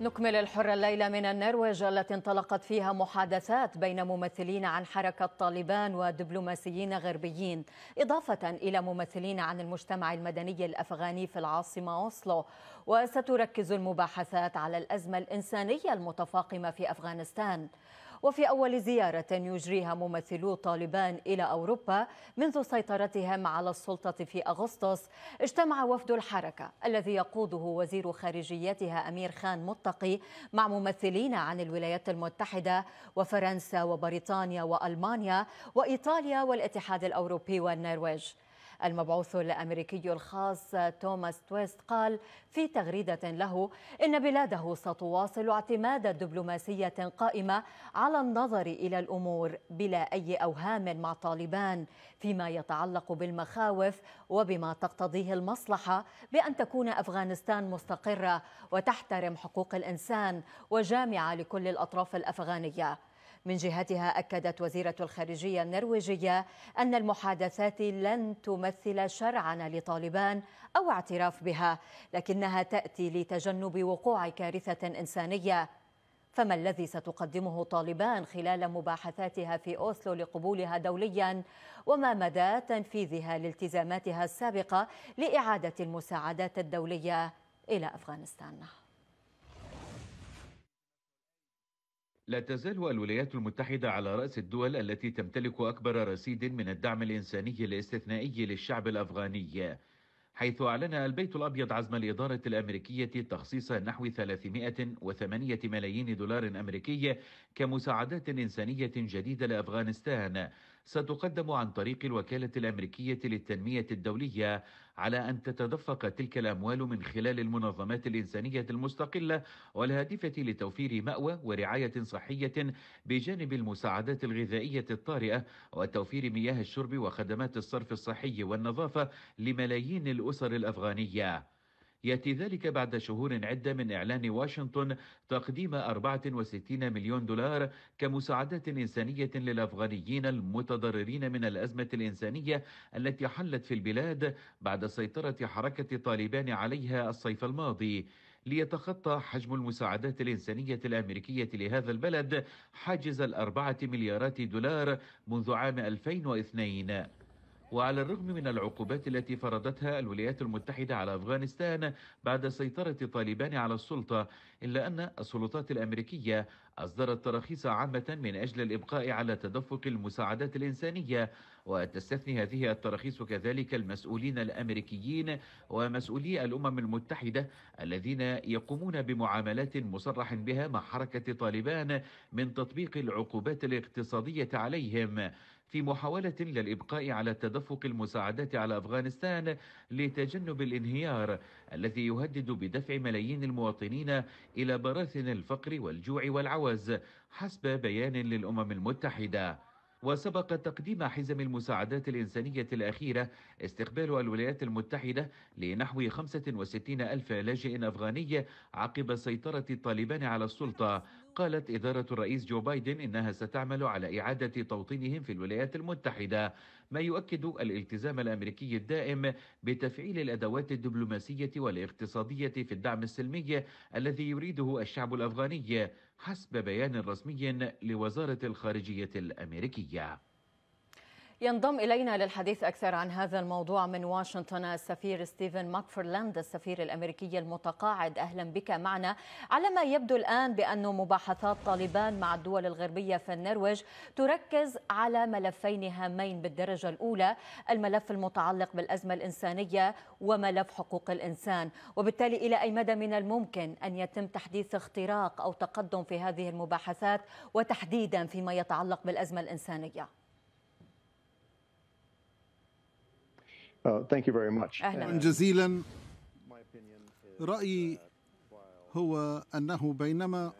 نكمل الحرة الليلة من النرويج التي انطلقت فيها محادثات بين ممثلين عن حركة طالبان ودبلوماسيين غربيين إضافة إلى ممثلين عن المجتمع المدني الأفغاني في العاصمة أوسلو وستركز المباحثات على الأزمة الإنسانية المتفاقمة في أفغانستان وفي أول زيارة يجريها ممثلو طالبان إلى أوروبا منذ سيطرتهم على السلطة في أغسطس اجتمع وفد الحركة الذي يقوده وزير خارجيتها أمير خان متقي مع ممثلين عن الولايات المتحدة وفرنسا وبريطانيا وألمانيا وإيطاليا والاتحاد الأوروبي والنرويج المبعوث الأمريكي الخاص توماس تويست قال في تغريدة له إن بلاده ستواصل اعتماد دبلوماسية قائمة على النظر إلى الأمور بلا أي أوهام مع طالبان فيما يتعلق بالمخاوف وبما تقتضيه المصلحة بأن تكون أفغانستان مستقرة وتحترم حقوق الإنسان وجامعة لكل الأطراف الأفغانية من جهتها أكدت وزيرة الخارجية النرويجية أن المحادثات لن تمثل شرعا لطالبان أو اعتراف بها لكنها تأتي لتجنب وقوع كارثة إنسانية فما الذي ستقدمه طالبان خلال مباحثاتها في أوسلو لقبولها دوليا وما مدى تنفيذها لالتزاماتها السابقة لإعادة المساعدات الدولية إلى أفغانستان؟ لا تزال الولايات المتحدة على رأس الدول التي تمتلك أكبر رصيد من الدعم الإنساني الاستثنائي للشعب الأفغاني حيث أعلن البيت الأبيض عزم الإدارة الأمريكية تخصيص نحو 308 ملايين دولار أمريكي كمساعدات إنسانية جديدة لأفغانستان ستقدم عن طريق الوكالة الأمريكية للتنمية الدولية على أن تتدفق تلك الأموال من خلال المنظمات الإنسانية المستقلة والهادفة لتوفير مأوى ورعاية صحية بجانب المساعدات الغذائية الطارئة وتوفير مياه الشرب وخدمات الصرف الصحي والنظافة لملايين الأسر الأفغانية يأتي ذلك بعد شهور عدة من إعلان واشنطن تقديم 64 مليون دولار كمساعدات إنسانية للأفغانيين المتضررين من الأزمة الإنسانية التي حلت في البلاد بعد سيطرة حركة طالبان عليها الصيف الماضي ليتخطى حجم المساعدات الإنسانية الأمريكية لهذا البلد حاجز الأربعة مليارات دولار منذ عام 2002 وعلى الرغم من العقوبات التي فرضتها الولايات المتحدة على أفغانستان بعد سيطرة طالبان على السلطة إلا أن السلطات الأمريكية أصدرت تراخيص عامة من أجل الإبقاء على تدفق المساعدات الإنسانية وتستثني هذه التراخيص كذلك المسؤولين الأمريكيين ومسؤولي الأمم المتحدة الذين يقومون بمعاملات مصرح بها مع حركة طالبان من تطبيق العقوبات الاقتصادية عليهم في محاولة للإبقاء على تدفق المساعدات على أفغانستان لتجنب الانهيار الذي يهدد بدفع ملايين المواطنين إلى براثن الفقر والجوع والعوز حسب بيان للأمم المتحدة وسبق تقديم حزم المساعدات الإنسانية الأخيرة استقبال الولايات المتحدة لنحو 65 ألف لاجئ أفغاني عقب سيطرة الطالبان على السلطة قالت إدارة الرئيس جو بايدن إنها ستعمل على إعادة توطينهم في الولايات المتحدة ما يؤكد الالتزام الأمريكي الدائم بتفعيل الأدوات الدبلوماسية والاقتصادية في الدعم السلمي الذي يريده الشعب الأفغاني حسب بيان رسمي لوزارة الخارجية الأمريكية ينضم إلينا للحديث أكثر عن هذا الموضوع من واشنطن السفير ستيفن ماكفرلاند السفير الأمريكي المتقاعد أهلا بك معنا على ما يبدو الآن بأن مباحثات طالبان مع الدول الغربية في النرويج تركز على ملفين هامين بالدرجة الأولى الملف المتعلق بالأزمة الإنسانية وملف حقوق الإنسان وبالتالي إلى أي مدى من الممكن أن يتم تحديث اختراق أو تقدم في هذه المباحثات وتحديدا فيما يتعلق بالأزمة الإنسانية Oh, thank you very much. أهلا جزيلا رأيي uh, هو أنه بينما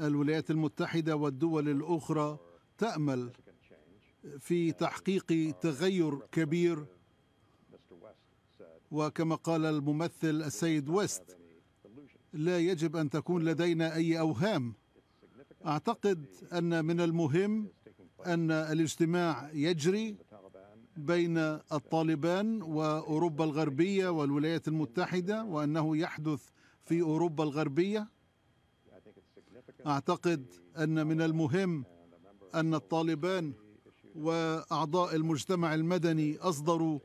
الولايات المتحدة والدول الأخرى تأمل في تحقيق تغير كبير وكما قال الممثل السيد ويست لا يجب أن تكون لدينا أي أوهام أعتقد أن من المهم أن الاجتماع يجري بين الطالبان واوروبا الغربيه والولايات المتحده وانه يحدث في اوروبا الغربيه اعتقد ان من المهم ان الطالبان واعضاء المجتمع المدني اصدروا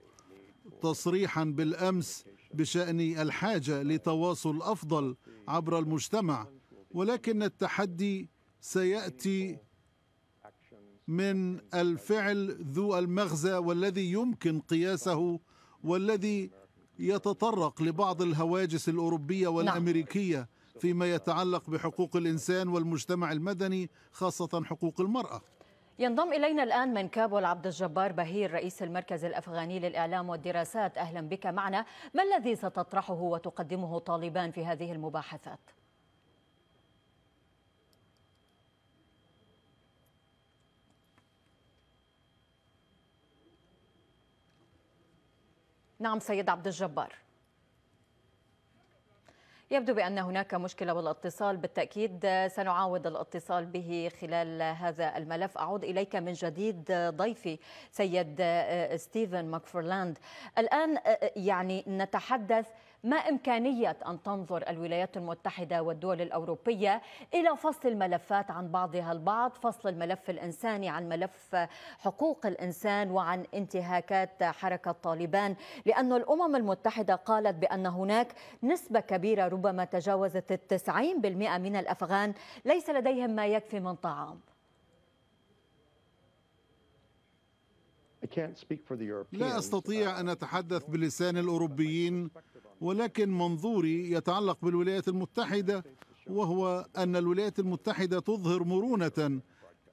تصريحا بالامس بشان الحاجه لتواصل افضل عبر المجتمع ولكن التحدي سياتي من الفعل ذو المغزى والذي يمكن قياسه والذي يتطرق لبعض الهواجس الأوروبية نعم. والأمريكية فيما يتعلق بحقوق الإنسان والمجتمع المدني خاصة حقوق المرأة ينضم إلينا الآن من كابول عبد الجبار بهير رئيس المركز الأفغاني للإعلام والدراسات أهلا بك معنا ما الذي ستطرحه وتقدمه طالبان في هذه المباحثات؟ نعم سيد عبد الجبار يبدو بأن هناك مشكلة بالاتصال بالتأكيد سنعاود الاتصال به خلال هذا الملف أعود إليك من جديد ضيفي سيد ستيفن ماكفرلاند الآن يعني نتحدث ما إمكانية أن تنظر الولايات المتحدة والدول الأوروبية إلى فصل الملفات عن بعضها البعض فصل الملف الإنساني عن ملف حقوق الإنسان وعن انتهاكات حركة طالبان لأن الأمم المتحدة قالت بأن هناك نسبة كبيرة ربما تجاوزت التسعين بالمئة من الأفغان ليس لديهم ما يكفي من طعام لا استطيع ان uh, اتحدث بلسان الاوروبيين ولكن منظوري يتعلق بالولايات المتحدة وهو أن الولايات المتحدة تظهر مرونة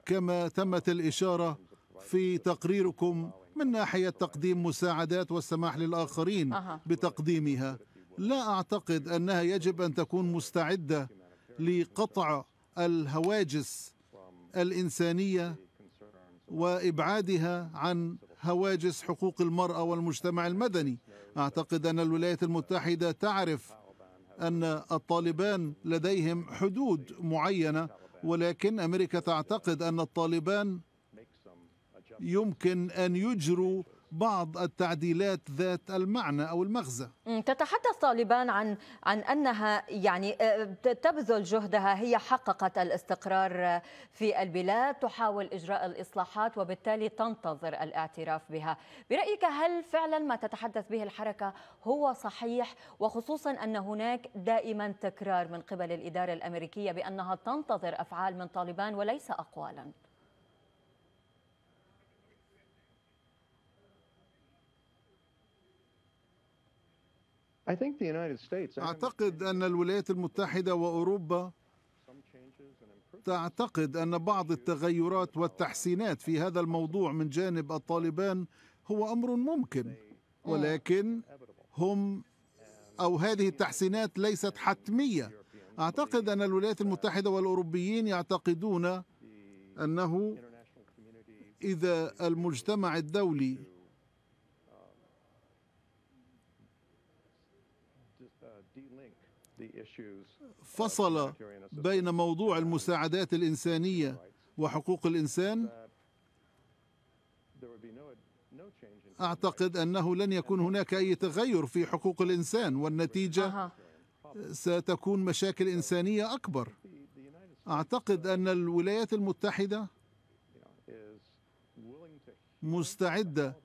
كما تمت الإشارة في تقريركم من ناحية تقديم مساعدات والسماح للآخرين بتقديمها لا أعتقد أنها يجب أن تكون مستعدة لقطع الهواجس الإنسانية وإبعادها عن هواجس حقوق المرأة والمجتمع المدني أعتقد أن الولايات المتحدة تعرف أن الطالبان لديهم حدود معينة ولكن أمريكا تعتقد أن الطالبان يمكن أن يجروا بعض التعديلات ذات المعنى او المغزى. تتحدث طالبان عن عن انها يعني آه، تبذل جهدها هي حققت الاستقرار في البلاد، تحاول اجراء الاصلاحات وبالتالي تنتظر الاعتراف بها. برايك هل فعلا ما تتحدث به الحركه هو صحيح وخصوصا ان هناك دائما تكرار من قبل الاداره الامريكيه بانها تنتظر افعال من طالبان وليس اقوالا. أعتقد أن الولايات المتحدة وأوروبا تعتقد أن بعض التغيرات والتحسينات في هذا الموضوع من جانب الطالبان هو أمر ممكن ولكن هم أو هذه التحسينات ليست حتمية أعتقد أن الولايات المتحدة والأوروبيين يعتقدون أنه إذا المجتمع الدولي فصل بين موضوع المساعدات الإنسانية وحقوق الإنسان أعتقد أنه لن يكون هناك أي تغير في حقوق الإنسان والنتيجة ستكون مشاكل إنسانية أكبر أعتقد أن الولايات المتحدة مستعدة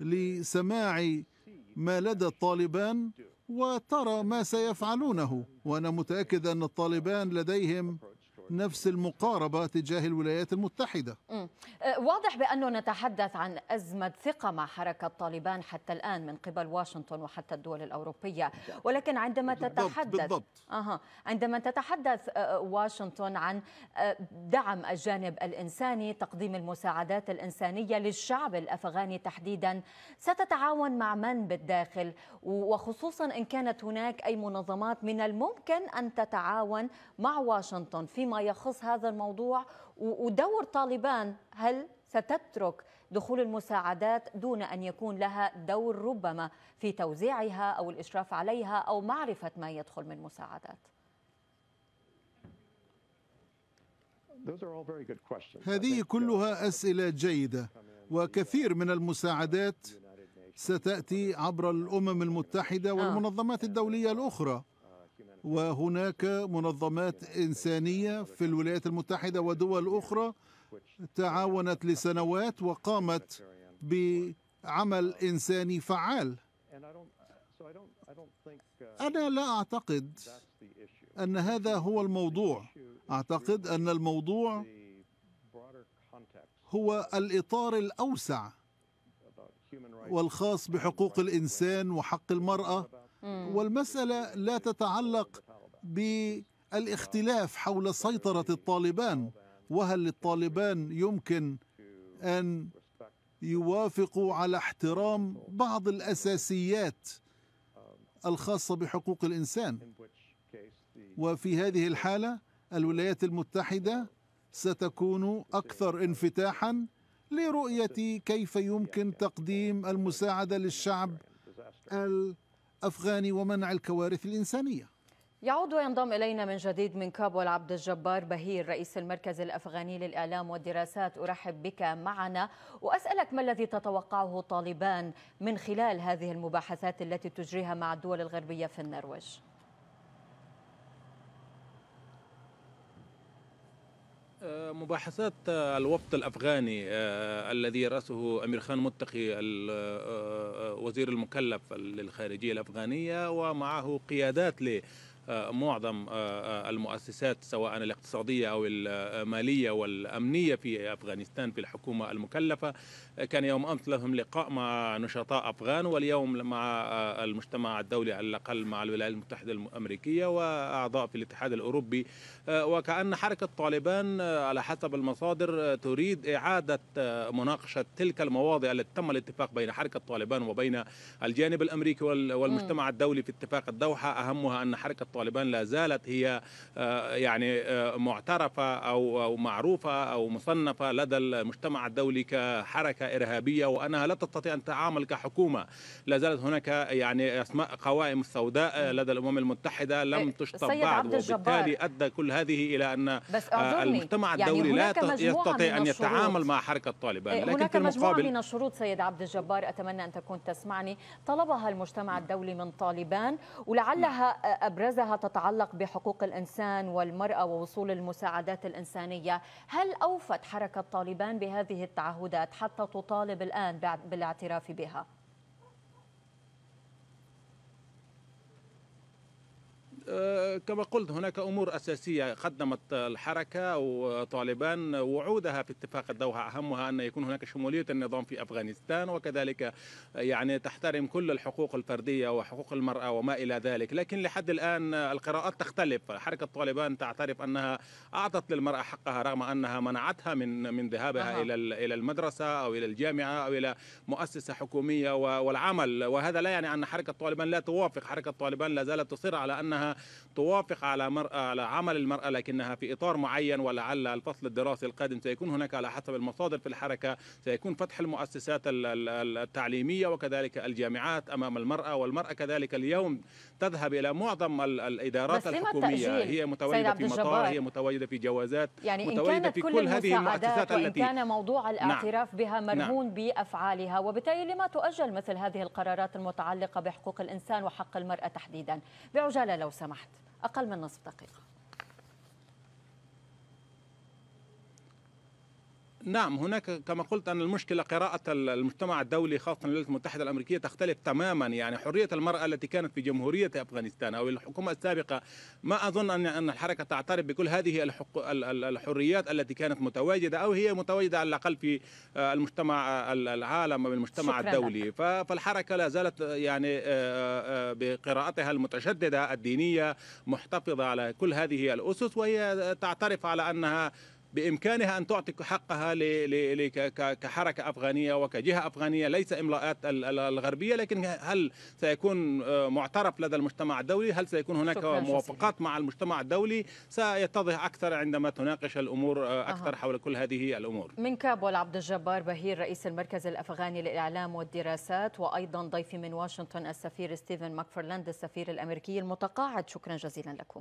لسماع ما لدى الطالبان وترى ما سيفعلونه وانا متاكد ان الطالبان لديهم نفس المقاربة تجاه الولايات المتحدة أه، واضح بأنه نتحدث عن أزمة ثقة مع حركة طالبان حتى الآن من قبل واشنطن وحتى الدول الأوروبية ولكن عندما تتحدث بالضبط. عندما تتحدث أه، واشنطن عن أه، دعم الجانب الإنساني تقديم المساعدات الإنسانية للشعب الأفغاني تحديدا ستتعاون مع من بالداخل وخصوصا إن كانت هناك أي منظمات من الممكن أن تتعاون مع واشنطن فيما يخص هذا الموضوع ودور طالبان هل ستترك دخول المساعدات دون ان يكون لها دور ربما في توزيعها او الاشراف عليها او معرفه ما يدخل من مساعدات هذه uh, كلها اسئله جيده وكثير من المساعدات ستاتي عبر الامم المتحده آه. والمنظمات الدوليه الاخرى وهناك منظمات إنسانية في الولايات المتحدة ودول أخرى تعاونت لسنوات وقامت بعمل إنساني فعال أنا لا أعتقد أن هذا هو الموضوع أعتقد أن الموضوع هو الإطار الأوسع والخاص بحقوق الإنسان وحق المرأة والمسألة لا تتعلق بالاختلاف حول سيطرة الطالبان وهل للطالبان يمكن أن يوافقوا على احترام بعض الأساسيات الخاصة بحقوق الإنسان وفي هذه الحالة الولايات المتحدة ستكون أكثر انفتاحا لرؤية كيف يمكن تقديم المساعدة للشعب ال الافغاني ومنع الكوارث الإنسانية يعود وينضم إلينا من جديد من كابول عبد الجبار بهير رئيس المركز الأفغاني للإعلام والدراسات أرحب بك معنا وأسألك ما الذي تتوقعه طالبان من خلال هذه المباحثات التي تجريها مع الدول الغربية في النرويج؟ آه، مباحثات آه، الوفد الافغاني آه، الذي راسه امير خان متقي وزير المكلف للخارجيه الافغانيه ومعه قيادات ل آه، معظم آه، آه، المؤسسات سواء الاقتصادية أو المالية والأمنية في أفغانستان في الحكومة المكلفة كان يوم أمس لهم لقاء مع نشطاء أفغان واليوم مع المجتمع الدولي على الأقل مع الولايات المتحدة الأمريكية وأعضاء في الاتحاد الأوروبي وكأن حركة طالبان على حسب المصادر تريد إعادة مناقشة تلك المواضيع التي تم الاتفاق بين حركة طالبان وبين الجانب الأمريكي والمجتمع الدولي في اتفاق الدوحة أهمها أن حركة طالبان لا زالت هي آه، يعني آه، معترفة أو معروفة أو مصنفة لدى المجتمع الدولي كحركة إرهابية وأنها لا تستطيع أن تتعامل كحكومة لا زالت هناك يعني أسماء قوائم السوداء لدى الأمم المتحدة لم أه، تشطب بعد وبالتالي أدى كل هذه إلى أن المجتمع يعني الدولي يعني لا يستطيع أن يتعامل مع حركة طالبان إيه، لكن هناك في المقابل من الشروط سيد عبد الجبار أتمنى أن تكون تسمعني طلبها المجتمع الدولي من طالبان ولعلها أبرزها كلها تتعلق بحقوق الإنسان والمرأة ووصول المساعدات الإنسانية هل أوفت حركة طالبان بهذه التعهدات حتى تطالب الآن بالاعتراف بها؟ آه، كما قلت هناك امور اساسيه قدمت الحركه وطالبان وعودها في اتفاق الدوحه اهمها ان يكون هناك شموليه النظام في افغانستان وكذلك يعني تحترم كل الحقوق الفرديه وحقوق المراه وما الى ذلك لكن لحد الان القراءات تختلف حركه طالبان تعترف انها اعطت للمراه حقها رغم انها منعتها من من ذهابها أه. الى الى المدرسه او الى الجامعه او الى مؤسسه حكوميه والعمل وهذا لا يعني ان حركه طالبان لا توافق حركه طالبان لا زالت تصر على انها توافق على مرأة على عمل المرأة لكنها في إطار معين ولعل الفصل الدراسي القادم سيكون هناك على حسب المصادر في الحركة سيكون فتح المؤسسات التعليمية وكذلك الجامعات أمام المرأة والمرأة كذلك اليوم تذهب إلى معظم الإدارات الحكومية هي متواجدة في مطار هي متواجدة في جوازات يعني متواجدة إن كانت في كل, كل هذه المؤسسات التي كان موضوع نعم. الاعتراف نعم بها مرهون نعم بأفعالها وبالتالي لما تؤجل مثل هذه القرارات المتعلقة بحقوق الإنسان وحق المرأة تحديدا بعجالة لو سمحت سمحت أقل من نصف دقيقة نعم هناك كما قلت أن المشكلة قراءة المجتمع الدولي خاصة الولايات المتحدة الأمريكية تختلف تماما يعني حرية المرأة التي كانت في جمهورية أفغانستان أو الحكومة السابقة ما أظن أن أن الحركة تعترف بكل هذه الحريات التي كانت متواجدة أو هي متواجدة على الأقل في آه، المجتمع آه، العالم المجتمع الدولي فالحركة لا زالت آه، يعني بقراءتها المتشددة الدينية محتفظة على كل هذه الأسس وهي تعترف على أنها بامكانها ان تعطي حقها كحركه افغانيه وكجهه افغانيه ليس املاءات الغربيه لكن هل سيكون آه، معترف لدى المجتمع الدولي؟ هل سيكون هناك موافقات مع المجتمع الدولي؟ سيتضح اكثر عندما تناقش الامور آه، اكثر حول كل هذه الامور. من كابول عبد الجبار بهير رئيس المركز الافغاني للاعلام والدراسات وايضا ضيفي من واشنطن السفير ستيفن ماكفرلاند السفير الامريكي المتقاعد شكرا جزيلا لكم.